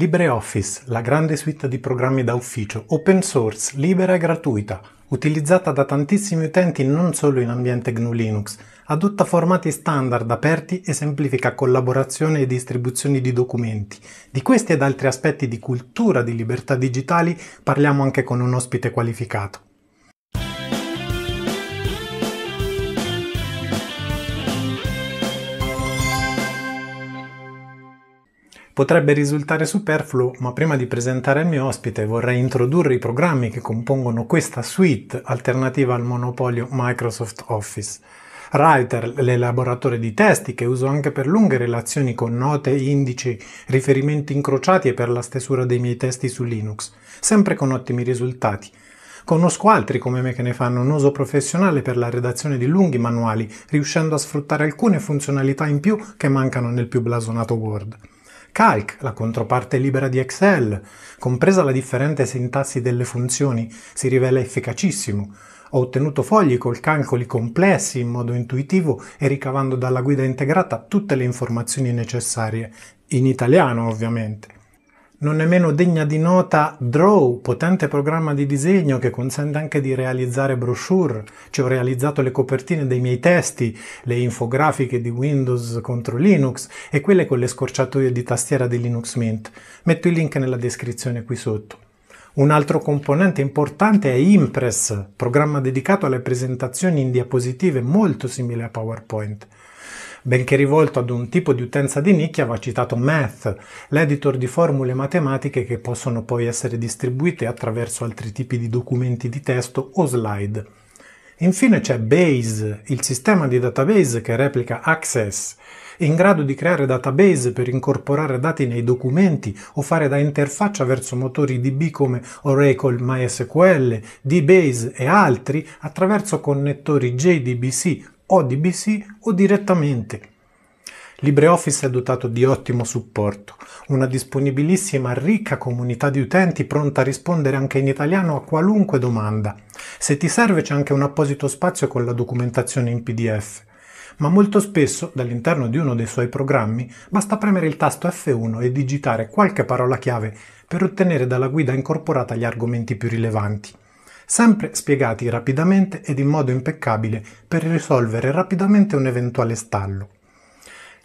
LibreOffice, la grande suite di programmi da ufficio, open source, libera e gratuita, utilizzata da tantissimi utenti non solo in ambiente GNU Linux, adotta formati standard aperti e semplifica collaborazione e distribuzione di documenti. Di questi ed altri aspetti di cultura di libertà digitali parliamo anche con un ospite qualificato. Potrebbe risultare superfluo, ma prima di presentare il mio ospite vorrei introdurre i programmi che compongono questa suite alternativa al monopolio Microsoft Office. Writer, l'elaboratore di testi che uso anche per lunghe relazioni con note, indici, riferimenti incrociati e per la stesura dei miei testi su Linux, sempre con ottimi risultati. Conosco altri come me che ne fanno un uso professionale per la redazione di lunghi manuali, riuscendo a sfruttare alcune funzionalità in più che mancano nel più blasonato Word. Calc, la controparte libera di Excel, compresa la differente sintassi delle funzioni, si rivela efficacissimo. Ho ottenuto fogli col calcoli complessi in modo intuitivo e ricavando dalla guida integrata tutte le informazioni necessarie, in italiano ovviamente. Non è meno degna di nota Draw, potente programma di disegno che consente anche di realizzare brochure, ci ho realizzato le copertine dei miei testi, le infografiche di Windows contro Linux e quelle con le scorciatoie di tastiera di Linux Mint. Metto il link nella descrizione qui sotto. Un altro componente importante è Impress, programma dedicato alle presentazioni in diapositive molto simile a PowerPoint. Benché rivolto ad un tipo di utenza di nicchia va citato Math, l'editor di formule matematiche che possono poi essere distribuite attraverso altri tipi di documenti di testo o slide. Infine c'è Base, il sistema di database che replica Access, in grado di creare database per incorporare dati nei documenti o fare da interfaccia verso motori DB come Oracle, MySQL, DBase e altri attraverso connettori JDBC, o di o direttamente. LibreOffice è dotato di ottimo supporto, una disponibilissima ricca comunità di utenti pronta a rispondere anche in italiano a qualunque domanda. Se ti serve c'è anche un apposito spazio con la documentazione in PDF. Ma molto spesso, dall'interno di uno dei suoi programmi, basta premere il tasto F1 e digitare qualche parola chiave per ottenere dalla guida incorporata gli argomenti più rilevanti sempre spiegati rapidamente ed in modo impeccabile per risolvere rapidamente un eventuale stallo.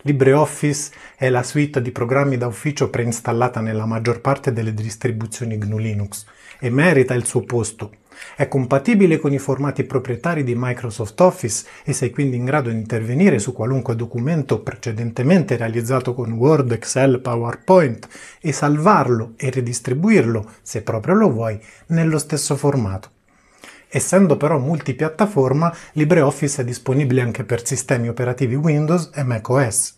LibreOffice è la suite di programmi da ufficio preinstallata nella maggior parte delle distribuzioni GNU Linux e merita il suo posto. È compatibile con i formati proprietari di Microsoft Office e sei quindi in grado di intervenire su qualunque documento precedentemente realizzato con Word, Excel, PowerPoint e salvarlo e ridistribuirlo, se proprio lo vuoi, nello stesso formato. Essendo però multipiattaforma, LibreOffice è disponibile anche per sistemi operativi Windows e macOS.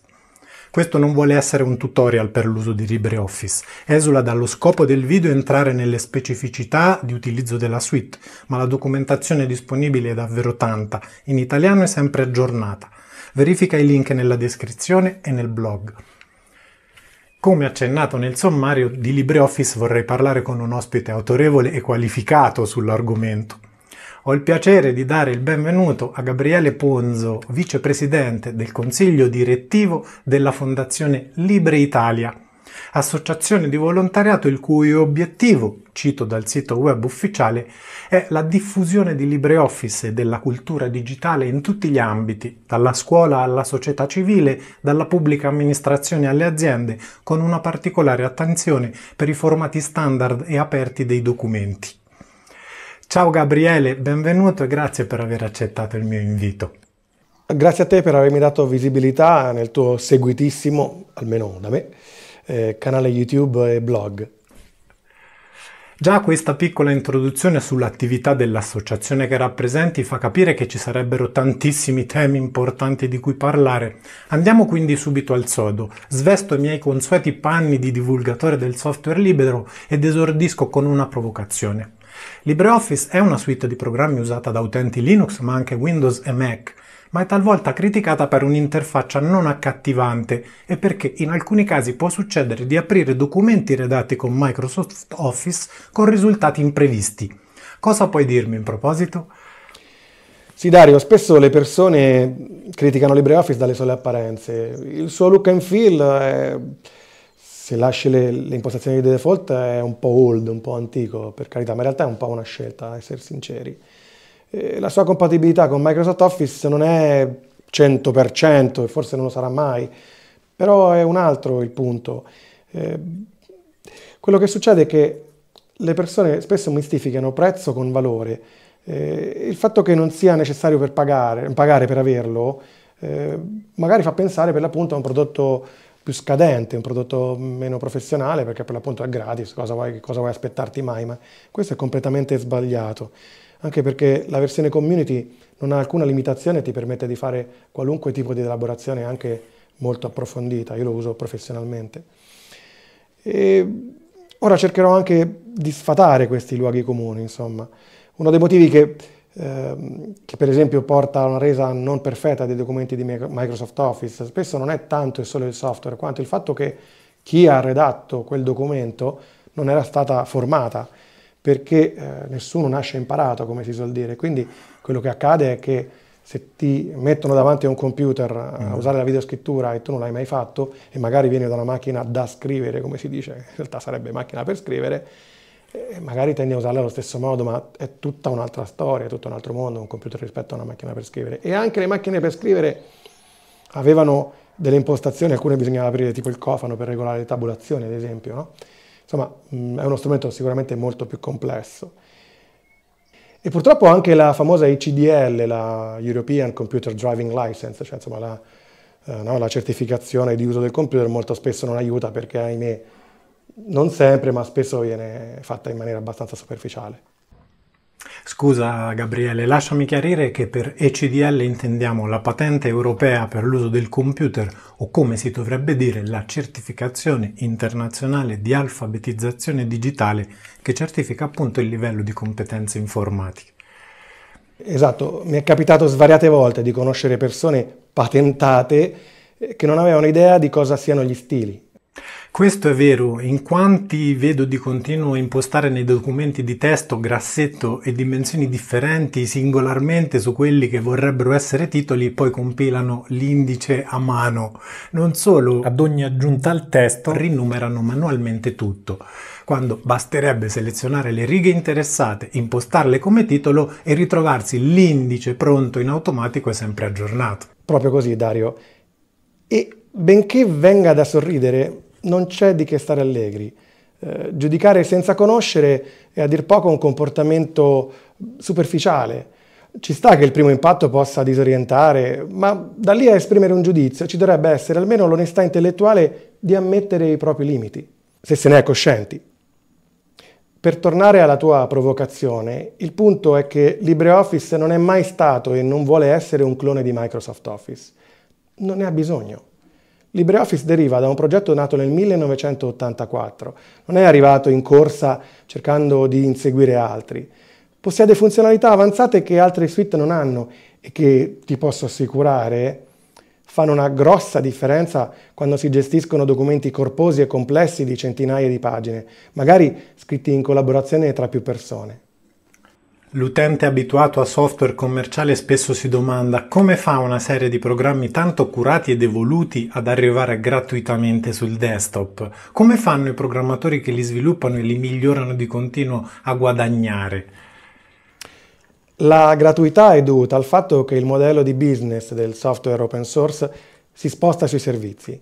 Questo non vuole essere un tutorial per l'uso di LibreOffice, esula dallo scopo del video entrare nelle specificità di utilizzo della suite, ma la documentazione disponibile è davvero tanta, in italiano è sempre aggiornata. Verifica i link nella descrizione e nel blog. Come accennato nel sommario, di LibreOffice vorrei parlare con un ospite autorevole e qualificato sull'argomento. Ho il piacere di dare il benvenuto a Gabriele Ponzo, vicepresidente del Consiglio direttivo della Fondazione Libre Italia, associazione di volontariato il cui obiettivo, cito dal sito web ufficiale, è la diffusione di LibreOffice e della cultura digitale in tutti gli ambiti, dalla scuola alla società civile, dalla pubblica amministrazione alle aziende, con una particolare attenzione per i formati standard e aperti dei documenti. Ciao Gabriele, benvenuto e grazie per aver accettato il mio invito. Grazie a te per avermi dato visibilità nel tuo seguitissimo, almeno da me, eh, canale YouTube e blog. Già questa piccola introduzione sull'attività dell'associazione che rappresenti fa capire che ci sarebbero tantissimi temi importanti di cui parlare. Andiamo quindi subito al sodo. Svesto i miei consueti panni di divulgatore del software libero ed esordisco con una provocazione. LibreOffice è una suite di programmi usata da utenti Linux ma anche Windows e Mac, ma è talvolta criticata per un'interfaccia non accattivante e perché in alcuni casi può succedere di aprire documenti redatti con Microsoft Office con risultati imprevisti. Cosa puoi dirmi in proposito? Sì Dario, spesso le persone criticano LibreOffice dalle sole apparenze. Il suo look and feel è se lasci le, le, impostazioni di default è un po' old, un po' antico, per carità, ma in realtà è un po' una scelta, a essere sinceri. E la sua compatibilità con Microsoft Office non è 100% e forse non lo sarà mai, però è un altro il punto. Eh, quello che succede è che le persone spesso mistificano prezzo con valore. Eh, il fatto che non sia necessario per pagare, pagare per averlo eh, magari fa pensare per l'appunto a un prodotto più scadente, un prodotto meno professionale perché per l'appunto è gratis, cosa vuoi, cosa vuoi aspettarti mai? Ma questo è completamente sbagliato, anche perché la versione community non ha alcuna limitazione e ti permette di fare qualunque tipo di elaborazione anche molto approfondita, io lo uso professionalmente. E ora cercherò anche di sfatare questi luoghi comuni, insomma. Uno dei motivi che ehm, che per esempio porta a una resa non perfetta dei documenti di Microsoft Office, spesso non è tanto e solo il software quanto il fatto che chi ha redatto quel documento non era stata formata perché eh, nessuno nasce imparato, come si suol dire. Quindi quello che accade è che se ti mettono davanti a un computer a mm. usare la videoscrittura e tu non l'hai mai fatto e magari vieni da una macchina da scrivere, come si dice, in realtà sarebbe macchina per scrivere, eh, magari tendi a usarla allo stesso modo, ma è tutta un'altra storia, è tutto un altro mondo un computer rispetto a una macchina per scrivere. E anche le macchine per scrivere avevano delle impostazioni, alcune bisognava aprire tipo il cofano per regolare le tabulazioni, ad esempio. No? Insomma, mm, è uno strumento sicuramente molto più complesso. E purtroppo anche la famosa ECDL, la European Computer Driving License, cioè insomma la, eh, no, la certificazione di uso del computer, molto spesso non aiuta perché, ahimè, non sempre, ma spesso viene fatta in maniera abbastanza superficiale. Scusa Gabriele, lasciami chiarire che per ECDL intendiamo la patente europea per l'uso del computer o come si dovrebbe dire la certificazione internazionale di alfabetizzazione digitale che certifica appunto il livello di competenze informatiche. Esatto, mi è capitato svariate volte di conoscere persone patentate eh, che non avevano idea di cosa siano gli stili questo è vero, in quanti vedo di continuo impostare nei documenti di testo grassetto e dimensioni differenti singolarmente su quelli che vorrebbero essere titoli, poi compilano l'indice a mano. Non solo, ad ogni aggiunta al testo rinumerano manualmente tutto, quando basterebbe selezionare le righe interessate, impostarle come titolo e ritrovarsi l'indice pronto in automatico e sempre aggiornato. Proprio così, Dario. E Benché venga da sorridere, non c'è di che stare allegri. Eh, giudicare senza conoscere è a dir poco un comportamento superficiale. Ci sta che il primo impatto possa disorientare, ma da lì a esprimere un giudizio ci dovrebbe essere almeno l'onestà intellettuale di ammettere i propri limiti, se se ne è coscienti. Per tornare alla tua provocazione, il punto è che LibreOffice non è mai stato e non vuole essere un clone di Microsoft Office. Non ne ha bisogno. LibreOffice deriva da un progetto nato nel 1984, non è arrivato in corsa cercando di inseguire altri. Possiede funzionalità avanzate che altre suite non hanno e che, ti posso assicurare, fanno una grossa differenza quando si gestiscono documenti corposi e complessi di centinaia di pagine, magari scritti in collaborazione tra più persone. L'utente abituato a software commerciale spesso si domanda come fa una serie di programmi tanto curati ed evoluti ad arrivare gratuitamente sul desktop? Come fanno i programmatori che li sviluppano e li migliorano di continuo a guadagnare? La gratuità è dovuta al fatto che il modello di business del software open source si sposta sui servizi.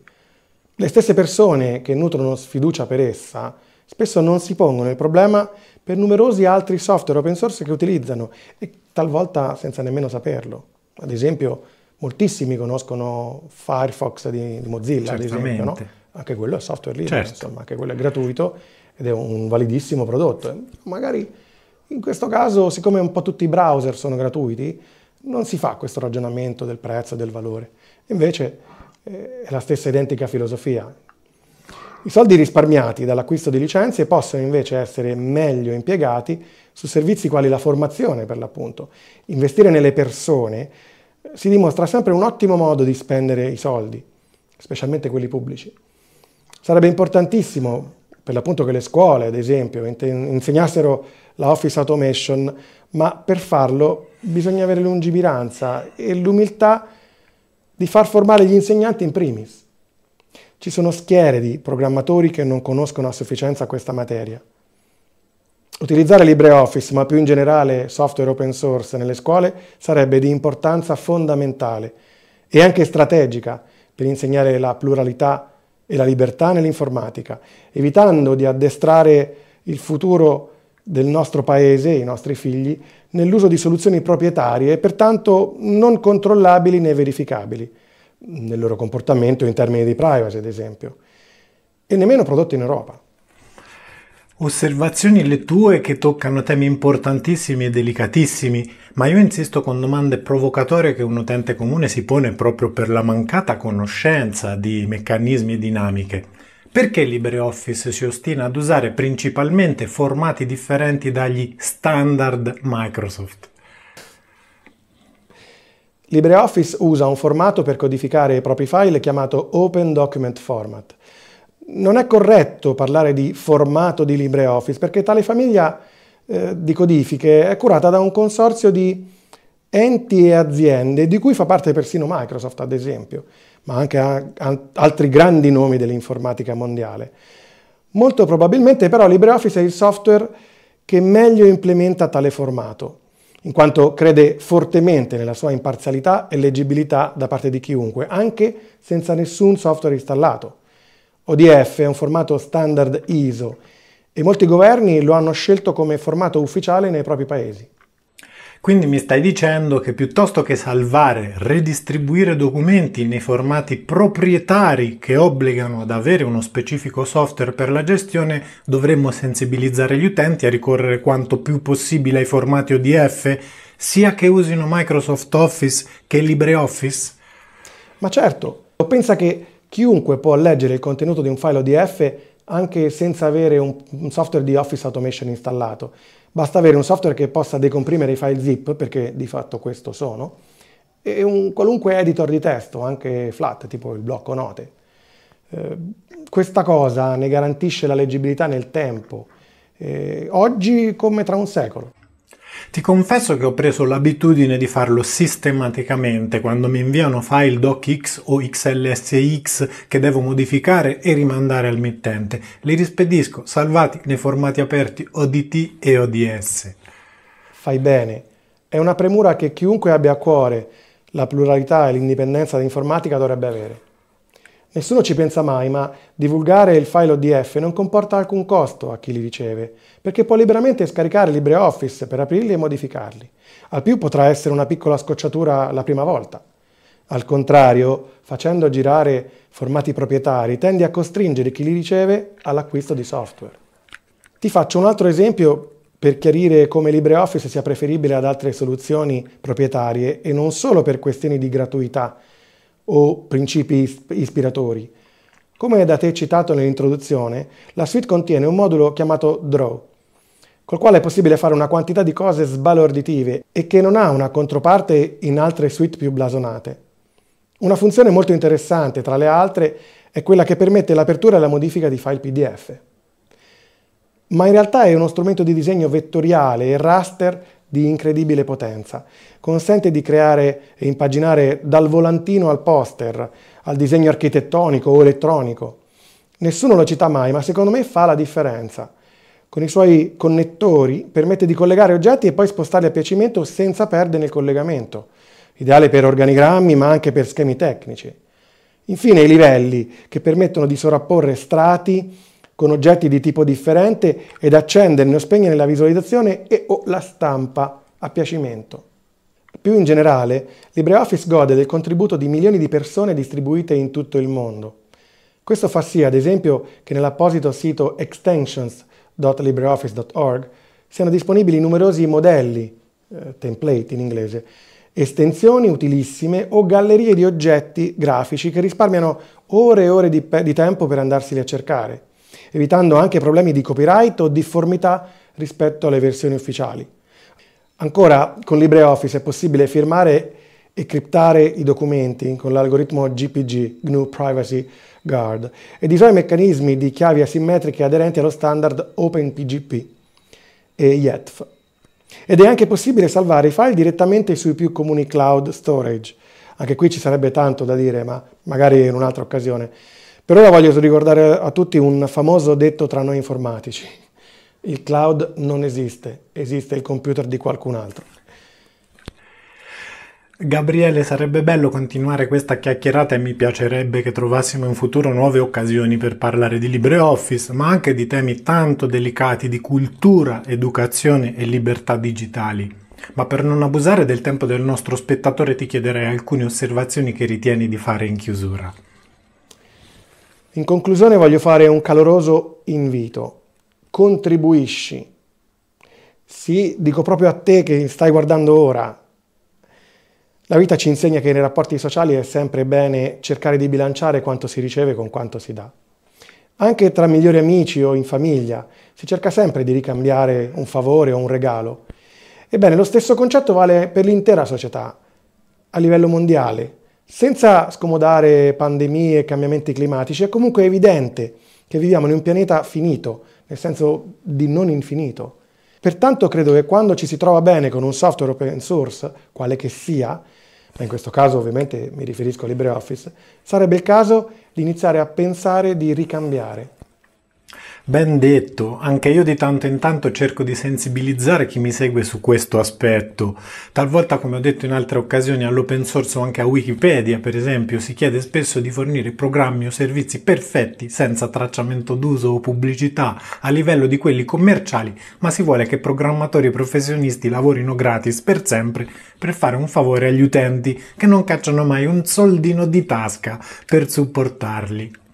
Le stesse persone che nutrono sfiducia per essa spesso non si pongono il problema per numerosi altri software open source che utilizzano e talvolta senza nemmeno saperlo. Ad esempio, moltissimi conoscono Firefox di, di Mozilla, ad esempio, no? anche quello è software libero, certo. insomma, anche quello è gratuito ed è un validissimo prodotto. Magari in questo caso, siccome un po' tutti i browser sono gratuiti, non si fa questo ragionamento del prezzo e del valore. Invece eh, è la stessa identica filosofia. I soldi risparmiati dall'acquisto di licenze possono invece essere meglio impiegati su servizi quali la formazione, per l'appunto. Investire nelle persone eh, si dimostra sempre un ottimo modo di spendere i soldi, specialmente quelli pubblici. Sarebbe importantissimo, per l'appunto, che le scuole, ad esempio, insegnassero la office automation, ma per farlo bisogna avere lungimiranza e l'umiltà di far formare gli insegnanti in primis. Ci sono schiere di programmatori che non conoscono a sufficienza questa materia. Utilizzare LibreOffice, ma più in generale software open source nelle scuole, sarebbe di importanza fondamentale e anche strategica per insegnare la pluralità e la libertà nell'informatica, evitando di addestrare il futuro del nostro paese, i nostri figli, nell'uso di soluzioni proprietarie e pertanto non controllabili né verificabili nel loro comportamento in termini di privacy, ad esempio, e nemmeno prodotti in Europa. Osservazioni le tue che toccano temi importantissimi e delicatissimi, ma io insisto con domande provocatorie che un utente comune si pone proprio per la mancata conoscenza di meccanismi e dinamiche. Perché LibreOffice si ostina ad usare principalmente formati differenti dagli standard Microsoft? LibreOffice usa un formato per codificare i propri file chiamato Open Document Format. Non è corretto parlare di formato di LibreOffice perché tale famiglia eh, di codifiche è curata da un consorzio di enti e aziende di cui fa parte persino Microsoft ad esempio, ma anche a, a, altri grandi nomi dell'informatica mondiale. Molto probabilmente però LibreOffice è il software che meglio implementa tale formato in quanto crede fortemente nella sua imparzialità e leggibilità da parte di chiunque, anche senza nessun software installato. ODF è un formato standard ISO e molti governi lo hanno scelto come formato ufficiale nei propri paesi. Quindi mi stai dicendo che piuttosto che salvare, redistribuire documenti nei formati proprietari che obbligano ad avere uno specifico software per la gestione, dovremmo sensibilizzare gli utenti a ricorrere quanto più possibile ai formati ODF, sia che usino Microsoft Office che LibreOffice? Ma certo, pensa che chiunque può leggere il contenuto di un file ODF anche senza avere un software di Office Automation installato. Basta avere un software che possa decomprimere i file zip, perché di fatto questo sono, e un qualunque editor di testo, anche flat, tipo il blocco note. Eh, questa cosa ne garantisce la leggibilità nel tempo, eh, oggi come tra un secolo. Ti confesso che ho preso l'abitudine di farlo sistematicamente quando mi inviano file docx o xlsx che devo modificare e rimandare al mittente. Li rispedisco salvati nei formati aperti ODT e ODS. Fai bene. È una premura che chiunque abbia a cuore la pluralità e l'indipendenza dell'informatica dovrebbe avere. Nessuno ci pensa mai, ma divulgare il file ODF non comporta alcun costo a chi li riceve, perché può liberamente scaricare LibreOffice per aprirli e modificarli. Al più potrà essere una piccola scocciatura la prima volta. Al contrario, facendo girare formati proprietari, tendi a costringere chi li riceve all'acquisto di software. Ti faccio un altro esempio per chiarire come LibreOffice sia preferibile ad altre soluzioni proprietarie e non solo per questioni di gratuità, o principi ispiratori. Come da te citato nell'introduzione, la suite contiene un modulo chiamato Draw, col quale è possibile fare una quantità di cose sbalorditive e che non ha una controparte in altre suite più blasonate. Una funzione molto interessante, tra le altre, è quella che permette l'apertura e la modifica di file PDF. Ma in realtà è uno strumento di disegno vettoriale e raster di incredibile potenza. Consente di creare e impaginare dal volantino al poster, al disegno architettonico o elettronico. Nessuno lo cita mai, ma secondo me fa la differenza. Con i suoi connettori permette di collegare oggetti e poi spostarli a piacimento senza perdere il collegamento. Ideale per organigrammi, ma anche per schemi tecnici. Infine i livelli, che permettono di sovrapporre strati con oggetti di tipo differente ed accenderne o spegnere la visualizzazione e o la stampa a piacimento. Più in generale, LibreOffice gode del contributo di milioni di persone distribuite in tutto il mondo. Questo fa sì, ad esempio, che nell'apposito sito extensions.libreoffice.org siano disponibili numerosi modelli, eh, template in inglese, estensioni utilissime o gallerie di oggetti grafici che risparmiano ore e ore di, di tempo per andarseli a cercare evitando anche problemi di copyright o difformità rispetto alle versioni ufficiali. Ancora, con LibreOffice è possibile firmare e criptare i documenti con l'algoritmo GPG, GNU Privacy Guard, ed i suoi meccanismi di chiavi asimmetriche aderenti allo standard OpenPGP e YETF. Ed è anche possibile salvare i file direttamente sui più comuni cloud storage. Anche qui ci sarebbe tanto da dire, ma magari in un'altra occasione. Per ora voglio ricordare a tutti un famoso detto tra noi informatici. Il cloud non esiste, esiste il computer di qualcun altro. Gabriele, sarebbe bello continuare questa chiacchierata e mi piacerebbe che trovassimo in futuro nuove occasioni per parlare di LibreOffice, ma anche di temi tanto delicati di cultura, educazione e libertà digitali. Ma per non abusare del tempo del nostro spettatore ti chiederei alcune osservazioni che ritieni di fare in chiusura. In conclusione voglio fare un caloroso invito. Contribuisci. Sì, dico proprio a te che stai guardando ora. La vita ci insegna che nei rapporti sociali è sempre bene cercare di bilanciare quanto si riceve con quanto si dà. Anche tra migliori amici o in famiglia si cerca sempre di ricambiare un favore o un regalo. Ebbene, lo stesso concetto vale per l'intera società, a livello mondiale. Senza scomodare pandemie e cambiamenti climatici, è comunque evidente che viviamo in un pianeta finito, nel senso di non infinito. Pertanto credo che quando ci si trova bene con un software open source, quale che sia, ma in questo caso ovviamente mi riferisco a LibreOffice, sarebbe il caso di iniziare a pensare di ricambiare Ben detto, anche io di tanto in tanto cerco di sensibilizzare chi mi segue su questo aspetto. Talvolta, come ho detto in altre occasioni, all'open source o anche a Wikipedia, per esempio, si chiede spesso di fornire programmi o servizi perfetti, senza tracciamento d'uso o pubblicità, a livello di quelli commerciali, ma si vuole che programmatori e professionisti lavorino gratis per sempre per fare un favore agli utenti che non cacciano mai un soldino di tasca per supportarli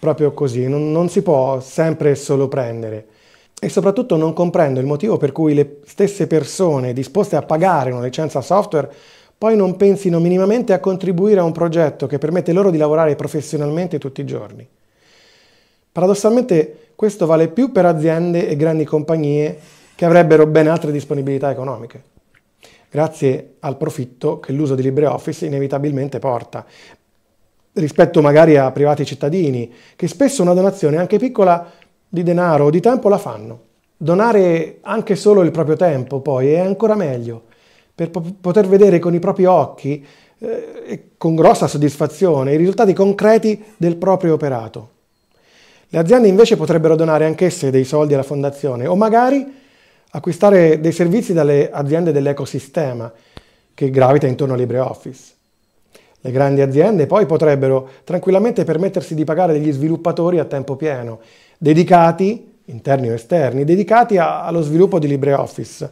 proprio così, non, non si può sempre solo prendere. E soprattutto non comprendo il motivo per cui le stesse persone disposte a pagare una licenza software poi non pensino minimamente a contribuire a un progetto che permette loro di lavorare professionalmente tutti i giorni. Paradossalmente questo vale più per aziende e grandi compagnie che avrebbero ben altre disponibilità economiche, grazie al profitto che l'uso di LibreOffice inevitabilmente porta, rispetto magari a privati cittadini, che spesso una donazione, anche piccola, di denaro o di tempo la fanno. Donare anche solo il proprio tempo poi è ancora meglio, per po poter vedere con i propri occhi eh, e con grossa soddisfazione i risultati concreti del proprio operato. Le aziende invece potrebbero donare anch'esse dei soldi alla fondazione o magari acquistare dei servizi dalle aziende dell'ecosistema che gravita intorno a LibreOffice. Le grandi aziende poi potrebbero tranquillamente permettersi di pagare degli sviluppatori a tempo pieno, dedicati, interni o esterni, dedicati a, allo sviluppo di LibreOffice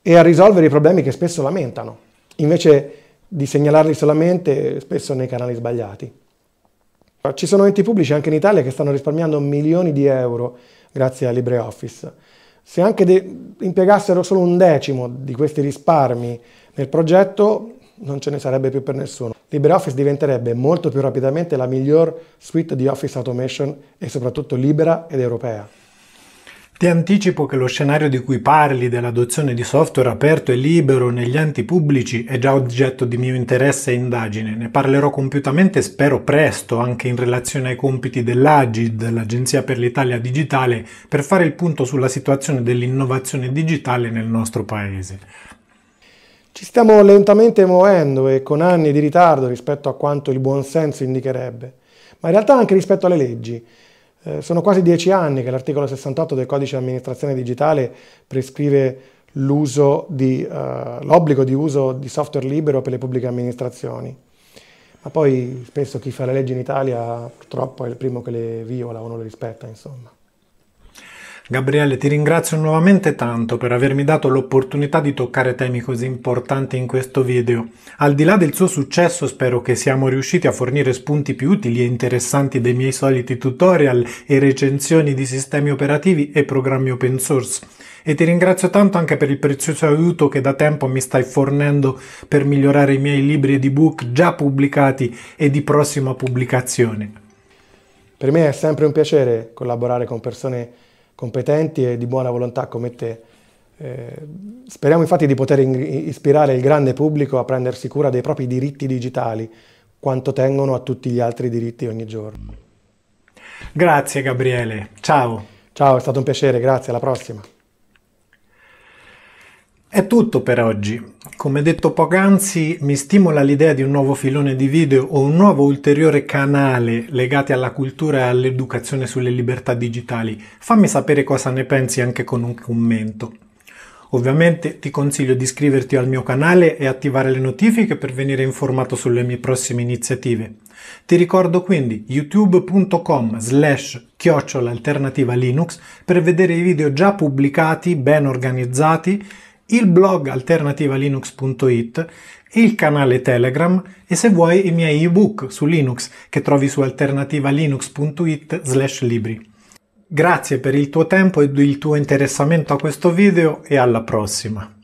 e a risolvere i problemi che spesso lamentano, invece di segnalarli solamente spesso nei canali sbagliati. Ci sono enti pubblici anche in Italia che stanno risparmiando milioni di euro grazie a LibreOffice. Se anche impiegassero solo un decimo di questi risparmi nel progetto, non ce ne sarebbe più per nessuno. LibreOffice diventerebbe molto più rapidamente la miglior suite di Office Automation e soprattutto libera ed europea. Ti anticipo che lo scenario di cui parli dell'adozione di software aperto e libero negli enti pubblici è già oggetto di mio interesse e indagine. Ne parlerò compiutamente spero presto anche in relazione ai compiti dell'Agid, l'Agenzia per l'Italia Digitale, per fare il punto sulla situazione dell'innovazione digitale nel nostro paese. Ci stiamo lentamente muovendo e con anni di ritardo rispetto a quanto il buonsenso indicherebbe, ma in realtà anche rispetto alle leggi. Eh, sono quasi dieci anni che l'articolo 68 del codice di amministrazione digitale prescrive eh, l'obbligo di, uh, di uso di software libero per le pubbliche amministrazioni. Ma poi spesso chi fa le leggi in Italia purtroppo è il primo che le viola o non le rispetta, insomma. Gabriele, ti ringrazio nuovamente tanto per avermi dato l'opportunità di toccare temi così importanti in questo video. Al di là del suo successo spero che siamo riusciti a fornire spunti più utili e interessanti dei miei soliti tutorial e recensioni di sistemi operativi e programmi open source. E ti ringrazio tanto anche per il prezioso aiuto che da tempo mi stai fornendo per migliorare i miei libri ed ebook già pubblicati e di prossima pubblicazione. Per me è sempre un piacere collaborare con persone competenti e di buona volontà come te. Eh, speriamo infatti di poter ispirare il grande pubblico a prendersi cura dei propri diritti digitali, quanto tengono a tutti gli altri diritti ogni giorno. Grazie Gabriele, ciao. Ciao, è stato un piacere, grazie, alla prossima. È tutto per oggi. Come detto poc'anzi, mi stimola l'idea di un nuovo filone di video o un nuovo ulteriore canale legati alla cultura e all'educazione sulle libertà digitali. Fammi sapere cosa ne pensi anche con un commento. Ovviamente ti consiglio di iscriverti al mio canale e attivare le notifiche per venire informato sulle mie prossime iniziative. Ti ricordo quindi youtube.com slash chiocciolalternativa Linux per vedere i video già pubblicati, ben organizzati il blog alternativalinux.it, il canale Telegram e se vuoi i miei ebook su Linux che trovi su alternativalinux.it slash libri. Grazie per il tuo tempo e il tuo interessamento a questo video e alla prossima!